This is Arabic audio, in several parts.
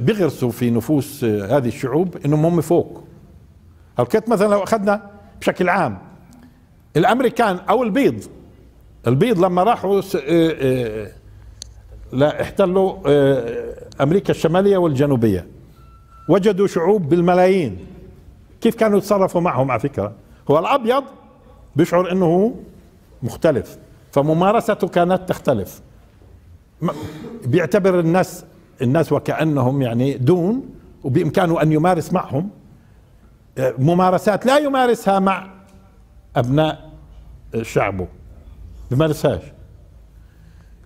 بيغرسوا في نفوس آه، هذه الشعوب انهم هم فوق هلقيت مثلا لو اخذنا بشكل عام الامريكان او البيض البيض لما راحوا آه، آه، لا احتلوا امريكا الشماليه والجنوبيه وجدوا شعوب بالملايين كيف كانوا يتصرفوا معهم على فكره هو الابيض بيشعر انه مختلف فممارسته كانت تختلف بيعتبر الناس الناس وكأنهم يعني دون وبإمكانه أن يمارس معهم ممارسات لا يمارسها مع أبناء شعبه بمارسهاش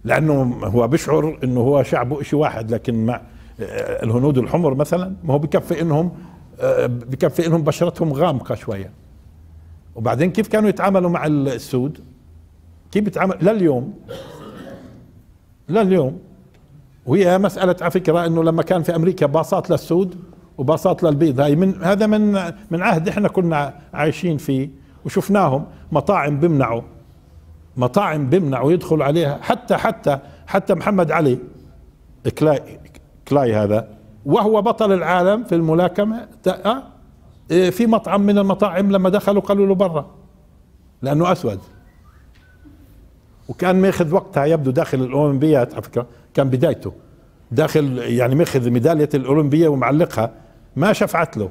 لأنه هو بيشعر أنه هو شعبه شيء واحد لكن مع آه، الهنود الحمر مثلا ما هو بكفي أنهم آه، بكفي أنهم بشرتهم غامقة شوية وبعدين كيف كانوا يتعاملوا مع السود كيف بيتعامل لليوم لليوم وهي مساله على فكره انه لما كان في امريكا باصات للسود وباصات للبيض هاي من هذا من من عهد احنا كنا عايشين فيه وشفناهم مطاعم بمنعوا مطاعم بمنعوا يدخل عليها حتى حتى حتى محمد علي كلاي كلاي هذا وهو بطل العالم في الملاكمه آه، في مطعم من المطاعم لما دخلوا قالوا له برا لانه اسود وكان ماخذ وقتها يبدو داخل الاولمبيات على فكره كان بدايته داخل يعني مخذ ميدالية الأولمبية ومعلقها ما شفعت له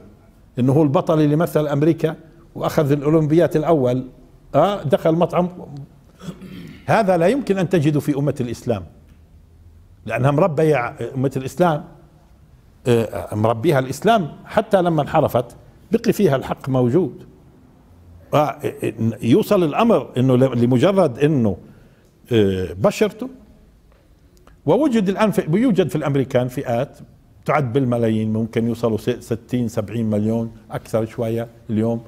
انه هو البطل اللي مثل امريكا واخذ الاولمبيات الاول اه دخل مطعم هذا لا يمكن ان تجده في امه الاسلام لانها مربيه امه الاسلام آه، مربيها الاسلام حتى لما انحرفت بقي فيها الحق موجود آه، يوصل الامر انه لمجرد انه آه، بشرته ووجد الآن في يوجد في الأمريكان فئات تعد بالملايين ممكن يوصلوا 60 70 مليون أكثر شوية اليوم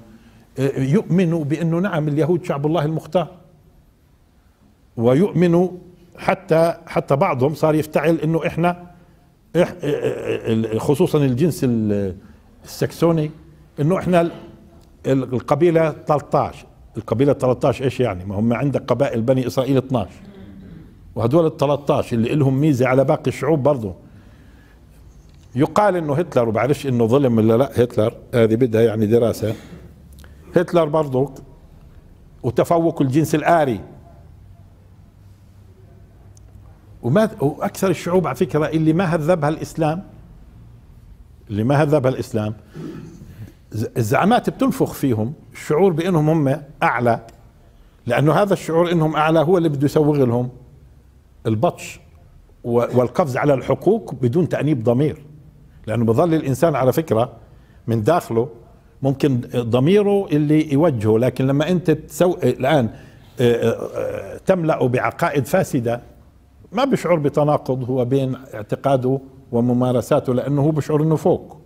آه، يؤمنوا بأنه نعم اليهود شعب الله المختار ويؤمنوا حتى حتى بعضهم صار يفتعل انه احنا خصوصا الجنس السكسوني انه احنا القبيله 13 القبيله 13 ايش يعني ما هم عندك قبائل بني اسرائيل 12 وهدول ال 13 اللي لهم ميزه على باقي الشعوب برضه يقال انه هتلر وبعرفش انه ظلم ولا لا هتلر هذه بدها يعني دراسه هتلر برضه وتفوق الجنس الآري وما واكثر الشعوب على فكره اللي ما هذبها الاسلام اللي ما هذبها الاسلام الزعامات بتنفخ فيهم الشعور بانهم هم اعلى لانه هذا الشعور انهم اعلى هو اللي بده يسوغ لهم البطش والقفز على الحقوق بدون تأنيب ضمير لأنه بظل الإنسان على فكرة من داخله ممكن ضميره اللي يوجهه لكن لما أنت تسوي الآن آه، آه، آه، تملأه بعقائد فاسدة ما بيشعر بتناقض هو بين اعتقاده وممارساته لأنه هو بيشعر أنه فوق